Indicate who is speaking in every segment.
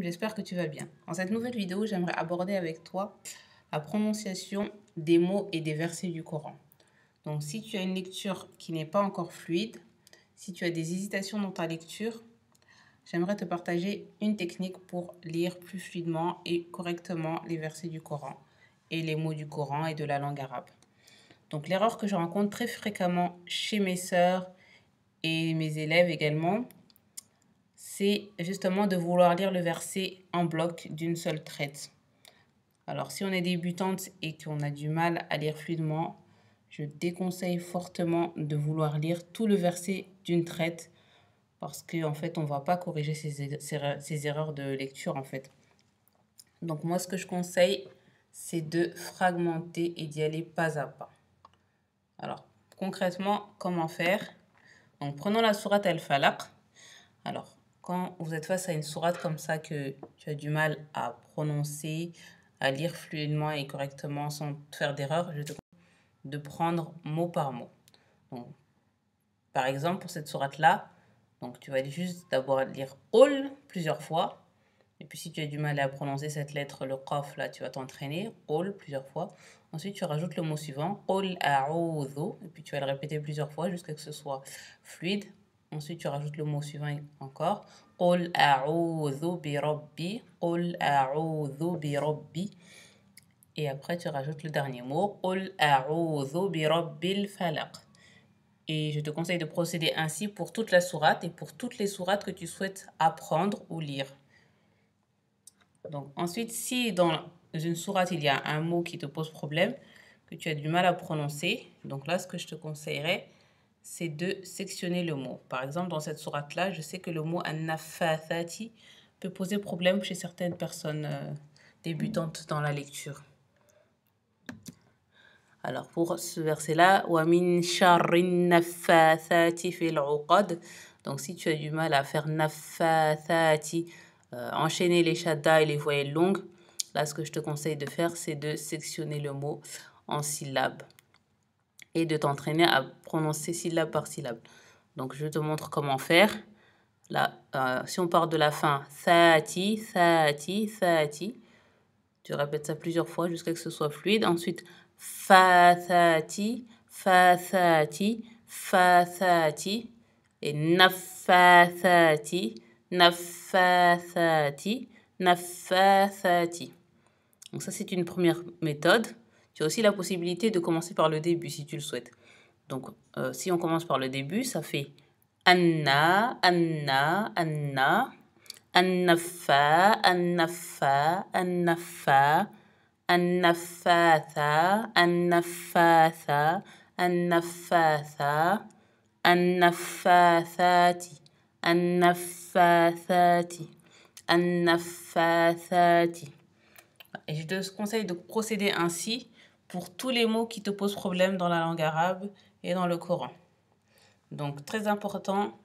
Speaker 1: j'espère que tu vas bien. En cette nouvelle vidéo, j'aimerais aborder avec toi la prononciation des mots et des versets du Coran. Donc si tu as une lecture qui n'est pas encore fluide, si tu as des hésitations dans ta lecture, j'aimerais te partager une technique pour lire plus fluidement et correctement les versets du Coran et les mots du Coran et de la langue arabe. Donc l'erreur que je rencontre très fréquemment chez mes sœurs et mes élèves également, c'est justement de vouloir lire le verset en bloc d'une seule traite. Alors si on est débutante et qu'on a du mal à lire fluidement, je déconseille fortement de vouloir lire tout le verset d'une traite parce qu'en en fait on ne va pas corriger ces erreurs de lecture en fait. Donc moi ce que je conseille c'est de fragmenter et d'y aller pas à pas. Alors concrètement comment faire Donc prenons la sourate Al-Falaq. Alors quand vous êtes face à une sourate comme ça que tu as du mal à prononcer, à lire fluidement et correctement sans faire d'erreur, je te conseille de prendre mot par mot. Donc, par exemple, pour cette sourate-là, donc tu vas juste d'abord lire all plusieurs fois. Et puis si tu as du mal à prononcer cette lettre, le qaf, là, tu vas t'entraîner, all plusieurs fois. Ensuite, tu rajoutes le mot suivant, all a'udhu. Et puis tu vas le répéter plusieurs fois jusqu'à ce que ce soit fluide. Ensuite, tu rajoutes le mot suivant encore. Et après, tu rajoutes le dernier mot. Et je te conseille de procéder ainsi pour toute la sourate et pour toutes les sourates que tu souhaites apprendre ou lire. Donc ensuite, si dans une sourate il y a un mot qui te pose problème, que tu as du mal à prononcer, donc là, ce que je te conseillerais, c'est de sectionner le mot. Par exemple, dans cette sourate-là, je sais que le mot annafathati peut poser problème chez certaines personnes euh, débutantes dans la lecture. Alors pour ce verset-là, Donc si tu as du mal à faire naffathati, euh, enchaîner les shadda et les voyelles longues, là ce que je te conseille de faire, c'est de sectionner le mot en syllabes et de t'entraîner à prononcer syllabe par syllabe. Donc je te montre comment faire. Là, euh, si on part de la fin, saati, saati, saati, tu répètes ça plusieurs fois jusqu'à ce que ce soit fluide. Ensuite, fa saati, fa fa et nafasati, nafasati, nafasati. Donc ça c'est une première méthode. Tu as aussi la possibilité de commencer par le début si tu le souhaites. Donc, euh, si on commence par le début, ça fait Anna, Anna, Anna, Annafa, Annafa, Annafa, Annafatha, Annafatha, Annafatha, Annafathati, Annafathati, Annafathati je te conseille de procéder ainsi pour tous les mots qui te posent problème dans la langue arabe et dans le Coran. Donc très important,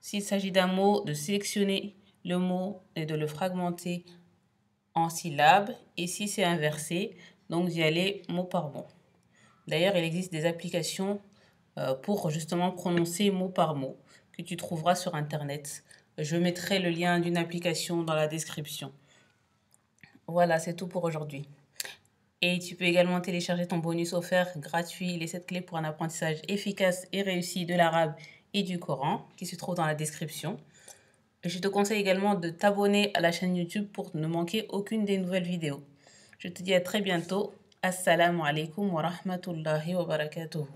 Speaker 1: s'il s'agit d'un mot, de sélectionner le mot et de le fragmenter en syllabes. Et si c'est inversé, donc d'y aller mot par mot. D'ailleurs, il existe des applications euh, pour justement prononcer mot par mot que tu trouveras sur Internet. Je mettrai le lien d'une application dans la description. Voilà, c'est tout pour aujourd'hui. Et tu peux également télécharger ton bonus offert gratuit, les 7 clés pour un apprentissage efficace et réussi de l'arabe et du Coran, qui se trouve dans la description. Je te conseille également de t'abonner à la chaîne YouTube pour ne manquer aucune des nouvelles vidéos. Je te dis à très bientôt. Assalamu alaikum wa rahmatullahi wa barakatuh.